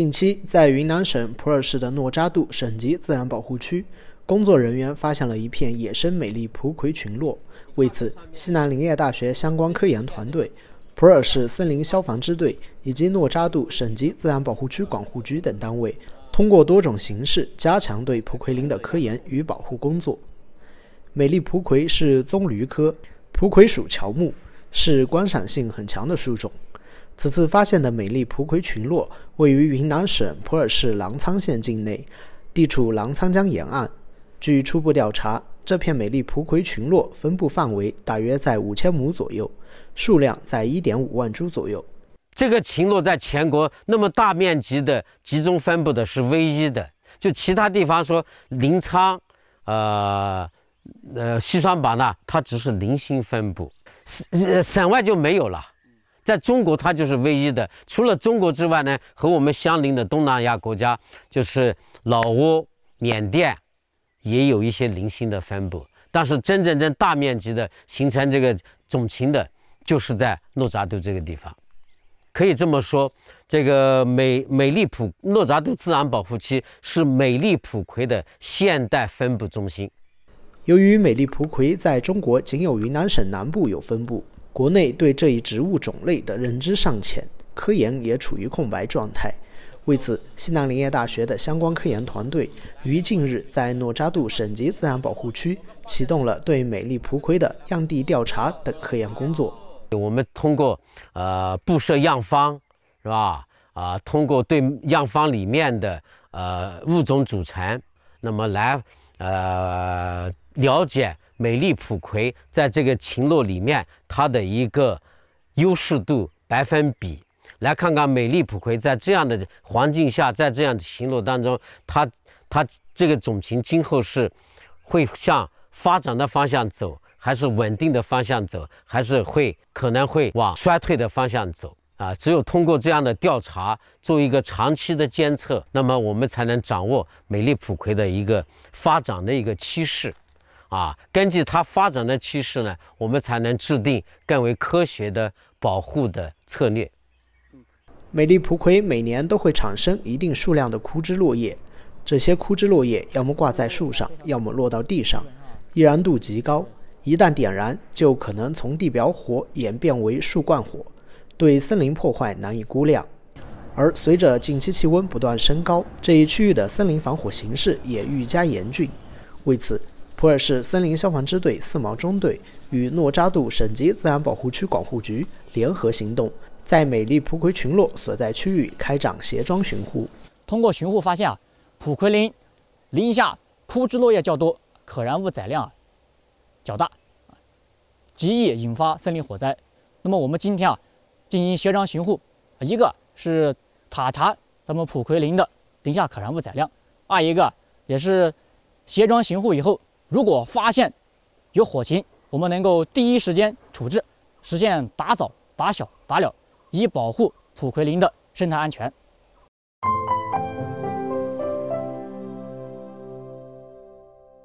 近期，在云南省普洱市的诺扎杜省级自然保护区，工作人员发现了一片野生美丽蒲葵群落。为此，西南林业大学相关科研团队、普洱市森林消防支队以及诺扎杜省级自然保护区管护局等单位，通过多种形式加强对蒲葵林的科研与保护工作。美丽蒲葵是棕榈科蒲葵属乔木，是观赏性很强的树种。此次发现的美丽蒲葵群落位于云南省普洱市澜沧县境内，地处澜沧江沿岸。据初步调查，这片美丽蒲葵群落分布范围大约在五千亩左右，数量在一点五万株左右。这个群落在全国那么大面积的集中分布的是唯一的，就其他地方说临沧、呃、呃西双版纳，它只是零星分布，省省外就没有了。在中国，它就是唯一的。除了中国之外呢，和我们相邻的东南亚国家，就是老挝、缅甸，也有一些零星的分布。但是，真真正大面积的形成这个种群的，就是在诺扎都这个地方。可以这么说，这个美美丽普诺扎都自然保护区是美丽普葵的现代分布中心。由于美丽普葵在中国仅有云南省南部有分布。国内对这一植物种类的认知尚浅，科研也处于空白状态。为此，西南林业大学的相关科研团队于近日在诺扎杜省级自然保护区启动了对美丽蒲葵的样地调查等科研工作。我们通过呃布设样方，是吧？啊，通过对样方里面的呃物种组成，那么来呃了解。美丽普葵在这个群落里面，它的一个优势度百分比，来看看美丽普葵在这样的环境下，在这样的群落当中，它它这个种群今后是会向发展的方向走，还是稳定的方向走，还是会可能会往衰退的方向走？啊，只有通过这样的调查，做一个长期的监测，那么我们才能掌握美丽普葵的一个发展的一个趋势。啊，根据它发展的趋势呢，我们才能制定更为科学的保护的策略。美丽蒲葵每年都会产生一定数量的枯枝落叶，这些枯枝落叶要么挂在树上，要么落到地上，易燃度极高，一旦点燃就可能从地表火演变为树冠火，对森林破坏难以估量。而随着近期气温不断升高，这一区域的森林防火形势也愈加严峻。为此，普洱市森林消防支队四毛中队与诺扎杜省级自然保护区管护局联合行动，在美丽蒲葵群落所在区域开展携装巡护。通过巡护发现啊，蒲葵林林下枯枝落叶较多，可燃物载量较大，极易引发森林火灾。那么我们今天啊，进行携装巡护，一个是塔查咱们蒲葵林的林下可燃物载量，二一个也是携装巡护以后。如果发现有火情，我们能够第一时间处置，实现打早、打小、打了，以保护蒲葵林的生态安全。